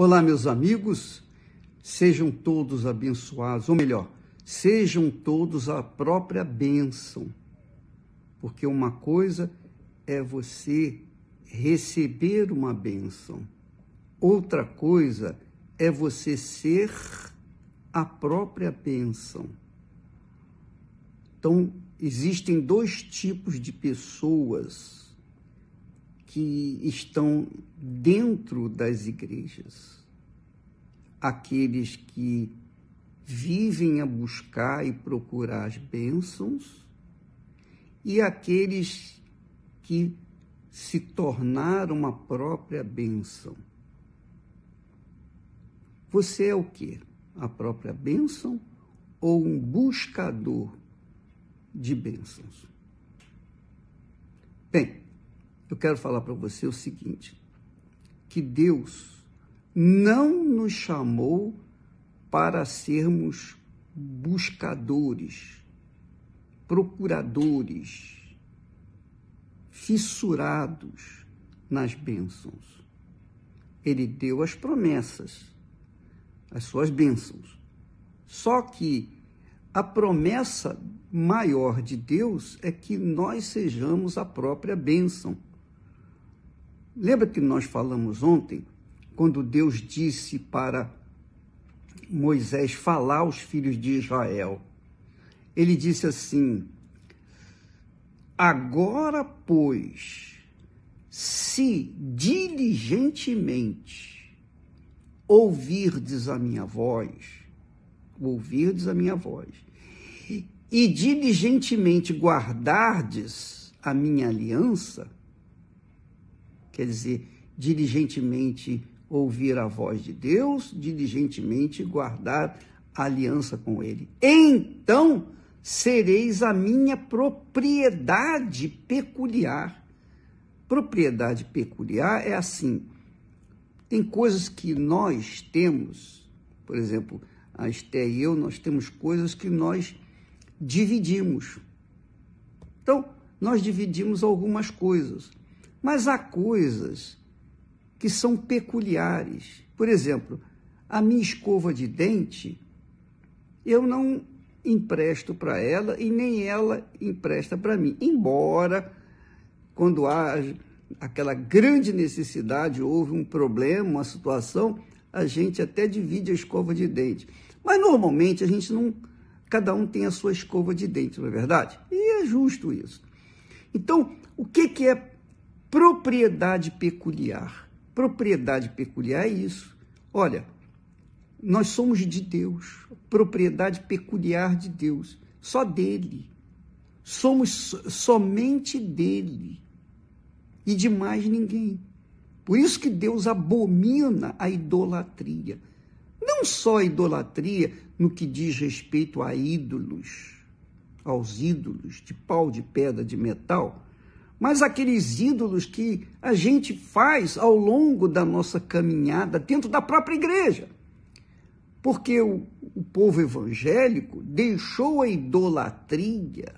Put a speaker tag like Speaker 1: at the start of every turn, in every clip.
Speaker 1: Olá, meus amigos, sejam todos abençoados, ou melhor, sejam todos a própria bênção, porque uma coisa é você receber uma bênção, outra coisa é você ser a própria bênção. Então, existem dois tipos de pessoas que estão dentro das igrejas, aqueles que vivem a buscar e procurar as bênçãos, e aqueles que se tornaram a própria bênção. Você é o que? A própria bênção ou um buscador de bênçãos? Bem, eu quero falar para você o seguinte: que Deus não nos chamou para sermos buscadores, procuradores, fissurados nas bênçãos. Ele deu as promessas, as suas bênçãos. Só que a promessa maior de Deus é que nós sejamos a própria bênção Lembra que nós falamos ontem, quando Deus disse para Moisés falar aos filhos de Israel? Ele disse assim: Agora, pois, se diligentemente ouvirdes a minha voz, ouvirdes a minha voz, e diligentemente guardardes a minha aliança, Quer dizer, diligentemente ouvir a voz de Deus, diligentemente guardar a aliança com Ele. Então sereis a minha propriedade peculiar. Propriedade peculiar é assim: tem coisas que nós temos, por exemplo, a Esté e eu, nós temos coisas que nós dividimos. Então, nós dividimos algumas coisas. Mas há coisas que são peculiares. Por exemplo, a minha escova de dente, eu não empresto para ela e nem ela empresta para mim. Embora, quando há aquela grande necessidade, houve um problema, uma situação, a gente até divide a escova de dente. Mas normalmente a gente não. Cada um tem a sua escova de dente, não é verdade? E é justo isso. Então, o que, que é Propriedade peculiar. Propriedade peculiar é isso. Olha, nós somos de Deus, propriedade peculiar de Deus, só dele. Somos somente dele e de mais ninguém. Por isso que Deus abomina a idolatria. Não só a idolatria no que diz respeito a ídolos, aos ídolos de pau, de pedra, de metal, mas aqueles ídolos que a gente faz ao longo da nossa caminhada dentro da própria igreja. Porque o, o povo evangélico deixou a idolatria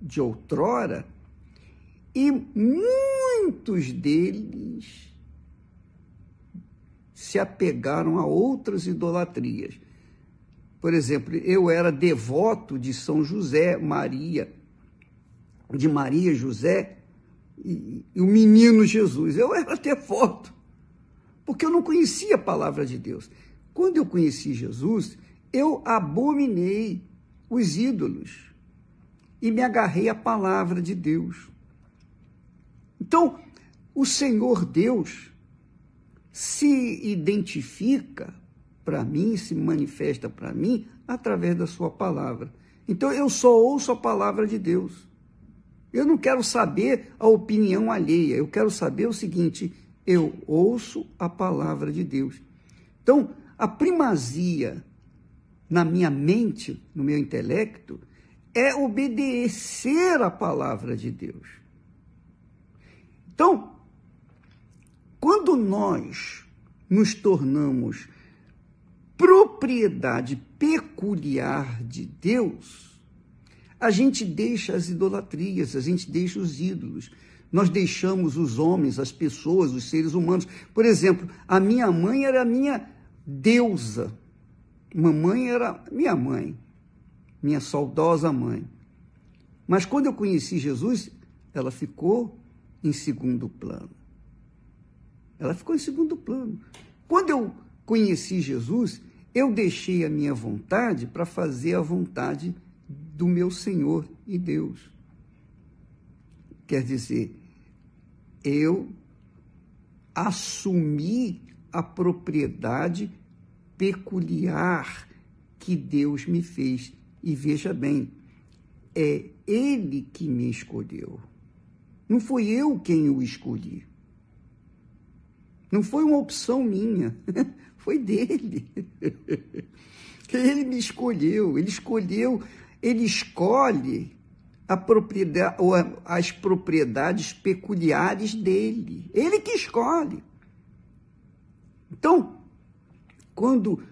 Speaker 1: de outrora e muitos deles se apegaram a outras idolatrias. Por exemplo, eu era devoto de São José Maria de Maria, José e, e o menino Jesus. Eu era até foto, porque eu não conhecia a palavra de Deus. Quando eu conheci Jesus, eu abominei os ídolos e me agarrei à palavra de Deus. Então, o Senhor Deus se identifica para mim, se manifesta para mim através da sua palavra. Então eu só ouço a palavra de Deus. Eu não quero saber a opinião alheia, eu quero saber o seguinte: eu ouço a palavra de Deus. Então, a primazia na minha mente, no meu intelecto, é obedecer a palavra de Deus. Então, quando nós nos tornamos propriedade peculiar de Deus, a gente deixa as idolatrias, a gente deixa os ídolos. Nós deixamos os homens, as pessoas, os seres humanos. Por exemplo, a minha mãe era a minha deusa. Mamãe era minha mãe, minha saudosa mãe. Mas quando eu conheci Jesus, ela ficou em segundo plano. Ela ficou em segundo plano. Quando eu conheci Jesus, eu deixei a minha vontade para fazer a vontade do meu Senhor e Deus. Quer dizer, eu assumi a propriedade peculiar que Deus me fez. E veja bem, é Ele que me escolheu. Não foi eu quem o escolhi. Não foi uma opção minha, foi dele. Ele me escolheu, ele escolheu ele escolhe propriedade, as propriedades peculiares dele. Ele que escolhe. Então, quando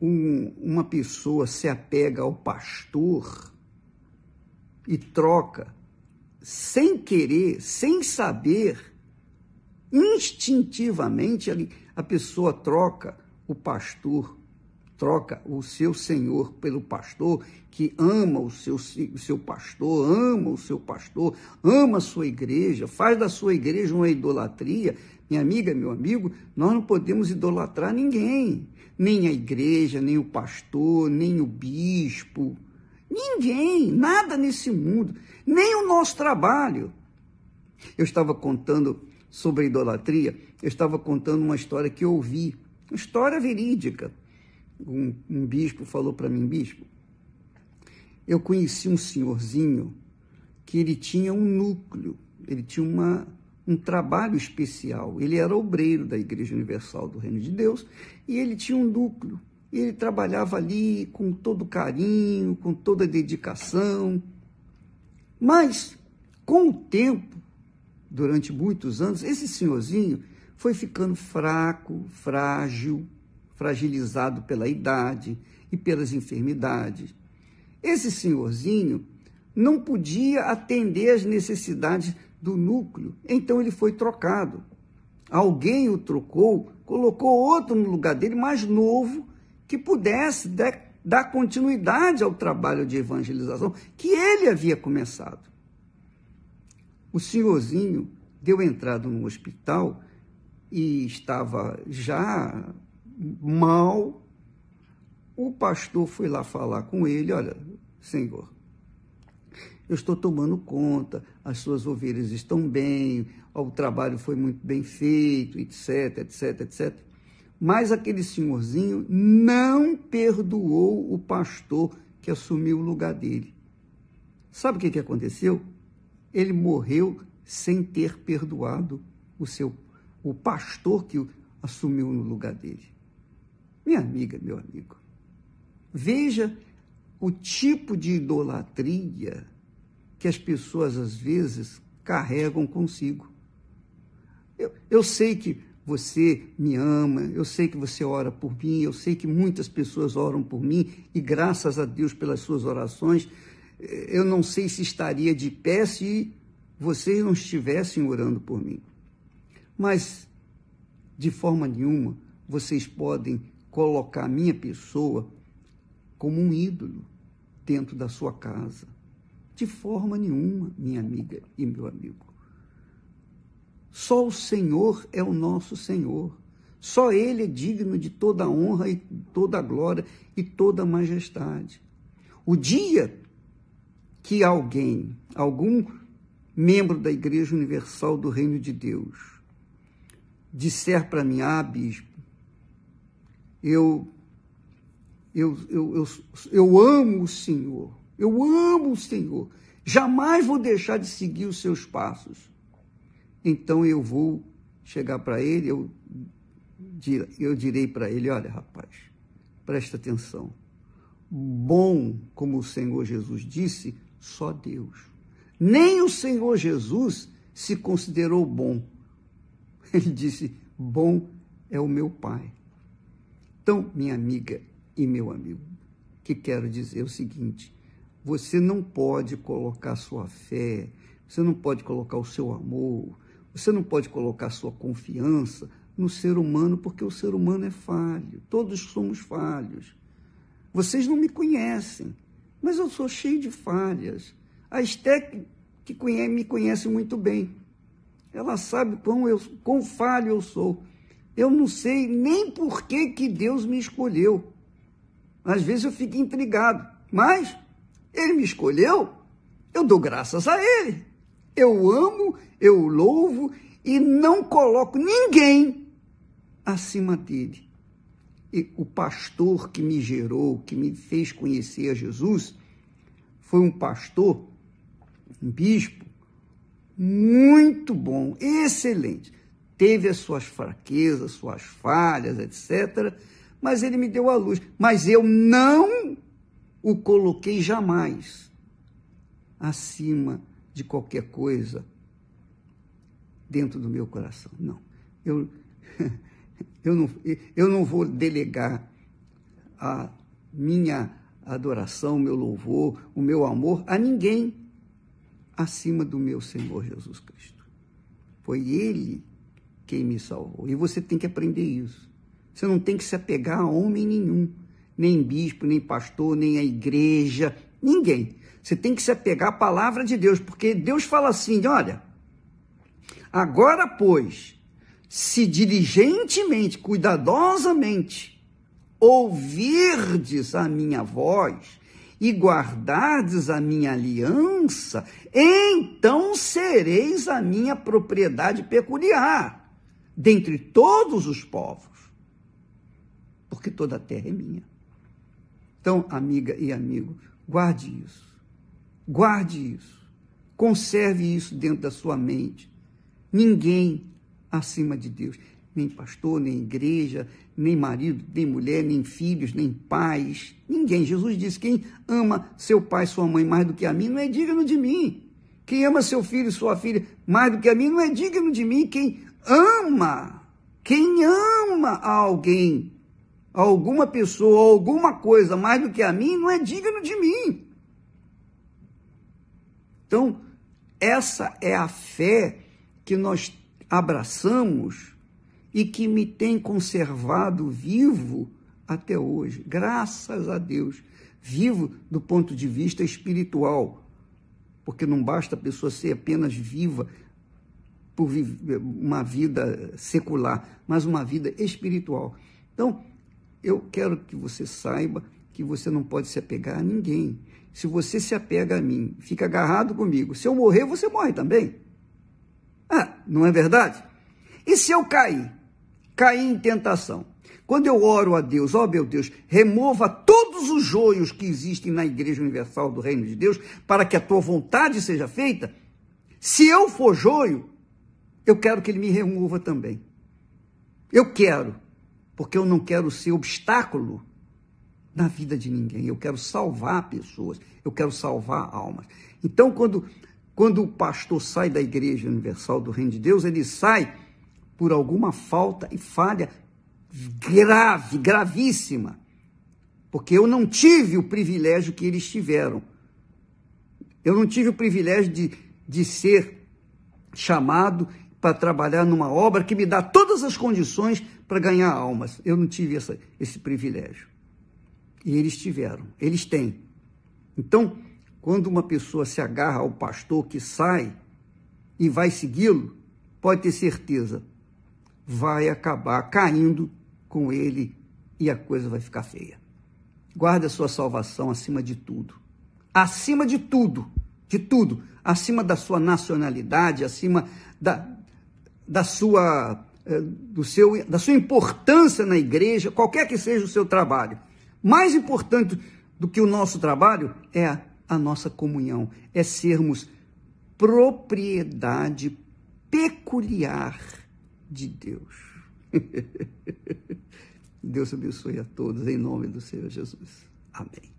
Speaker 1: um, uma pessoa se apega ao pastor e troca, sem querer, sem saber, instintivamente a pessoa troca o pastor troca o seu senhor pelo pastor, que ama o seu, o seu pastor, ama o seu pastor, ama a sua igreja, faz da sua igreja uma idolatria, minha amiga, meu amigo, nós não podemos idolatrar ninguém, nem a igreja, nem o pastor, nem o bispo, ninguém, nada nesse mundo, nem o nosso trabalho. Eu estava contando sobre idolatria, eu estava contando uma história que eu ouvi, uma história verídica um, um bispo falou para mim, bispo, eu conheci um senhorzinho que ele tinha um núcleo, ele tinha uma, um trabalho especial. Ele era obreiro da Igreja Universal do Reino de Deus e ele tinha um núcleo. E ele trabalhava ali com todo carinho, com toda dedicação. Mas, com o tempo, durante muitos anos, esse senhorzinho foi ficando fraco, frágil, fragilizado pela idade e pelas enfermidades. Esse senhorzinho não podia atender às necessidades do núcleo, então ele foi trocado. Alguém o trocou, colocou outro no lugar dele, mais novo, que pudesse dar continuidade ao trabalho de evangelização que ele havia começado. O senhorzinho deu entrada no hospital e estava já mal, o pastor foi lá falar com ele: Olha, senhor, eu estou tomando conta, as suas ovelhas estão bem, o trabalho foi muito bem feito, etc, etc, etc. Mas aquele senhorzinho não perdoou o pastor que assumiu o lugar dele. Sabe o que, que aconteceu? Ele morreu sem ter perdoado o seu o pastor que assumiu no lugar dele. Minha amiga, meu amigo, veja o tipo de idolatria que as pessoas às vezes carregam consigo. Eu, eu sei que você me ama, eu sei que você ora por mim, eu sei que muitas pessoas oram por mim e graças a Deus pelas suas orações, eh, eu não sei se estaria de pé se vocês não estivessem orando por mim. Mas de forma nenhuma vocês podem colocar a minha pessoa como um ídolo dentro da sua casa. De forma nenhuma, minha amiga e meu amigo. Só o Senhor é o nosso Senhor. Só Ele é digno de toda a honra e toda a glória e toda a majestade. O dia que alguém, algum membro da Igreja Universal do Reino de Deus, disser para mim, ah, bispo, eu, eu, eu, eu, eu amo o Senhor, eu amo o Senhor, jamais vou deixar de seguir os seus passos. Então eu vou chegar para ele, eu, eu direi para ele: olha, rapaz, presta atenção. Bom, como o Senhor Jesus disse, só Deus. Nem o Senhor Jesus se considerou bom. Ele disse: Bom é o meu Pai. Então, minha amiga e meu amigo, que quero dizer o seguinte: você não pode colocar sua fé, você não pode colocar o seu amor, você não pode colocar sua confiança no ser humano, porque o ser humano é falho, todos somos falhos. Vocês não me conhecem, mas eu sou cheio de falhas. A Estec, que conhece, me conhece muito bem, ela sabe quão, eu, quão falho eu sou. Eu não sei nem por que, que Deus me escolheu. Às vezes eu fico intrigado, mas ele me escolheu, eu dou graças a ele. Eu amo, eu louvo e não coloco ninguém acima dele. E o pastor que me gerou, que me fez conhecer a Jesus, foi um pastor, um bispo, muito bom, excelente teve as suas fraquezas, suas falhas, etc. Mas ele me deu a luz. Mas eu não o coloquei jamais acima de qualquer coisa dentro do meu coração. Não. Eu, eu, não, eu não vou delegar a minha adoração, meu louvor, o meu amor a ninguém acima do meu Senhor Jesus Cristo. Foi Ele quem me salvou. E você tem que aprender isso. Você não tem que se apegar a homem nenhum, nem bispo, nem pastor, nem a igreja, ninguém. Você tem que se apegar à palavra de Deus, porque Deus fala assim: olha, agora, pois, se diligentemente, cuidadosamente, ouvirdes a minha voz e guardardes a minha aliança, então sereis a minha propriedade peculiar dentre todos os povos, porque toda a terra é minha. Então, amiga e amigo, guarde isso. Guarde isso. Conserve isso dentro da sua mente. Ninguém acima de Deus, nem pastor, nem igreja, nem marido, nem mulher, nem filhos, nem pais, ninguém. Jesus disse: quem ama seu pai, sua mãe mais do que a mim, não é digno de mim. Quem ama seu filho, sua filha mais do que a mim, não é digno de mim. Quem ama. Quem ama alguém, alguma pessoa, alguma coisa mais do que a mim, não é digno de mim. Então, essa é a fé que nós abraçamos e que me tem conservado vivo até hoje, graças a Deus. Vivo do ponto de vista espiritual, porque não basta a pessoa ser apenas viva, por uma vida secular, mas uma vida espiritual. Então, eu quero que você saiba que você não pode se apegar a ninguém. Se você se apega a mim, fica agarrado comigo, se eu morrer, você morre também. Ah, não é verdade? E se eu cair? Cair em tentação. Quando eu oro a Deus, ó oh meu Deus, remova todos os joios que existem na Igreja Universal do Reino de Deus, para que a tua vontade seja feita. Se eu for joio, eu quero que ele me remova também. Eu quero, porque eu não quero ser obstáculo na vida de ninguém. Eu quero salvar pessoas, eu quero salvar almas. Então, quando, quando o pastor sai da Igreja Universal do Reino de Deus, ele sai por alguma falta e falha grave, gravíssima. Porque eu não tive o privilégio que eles tiveram. Eu não tive o privilégio de, de ser chamado para trabalhar numa obra que me dá todas as condições para ganhar almas. Eu não tive essa, esse privilégio. E eles tiveram, eles têm. Então, quando uma pessoa se agarra ao pastor que sai e vai segui-lo, pode ter certeza, vai acabar caindo com ele e a coisa vai ficar feia. Guarda a sua salvação acima de tudo. Acima de tudo, de tudo, acima da sua nacionalidade, acima da, da sua, eh, do seu, da sua importância na igreja, qualquer que seja o seu trabalho. Mais importante do que o nosso trabalho é a, a nossa comunhão, é sermos propriedade peculiar de Deus. Deus abençoe a todos, em nome do Senhor Jesus. Amém.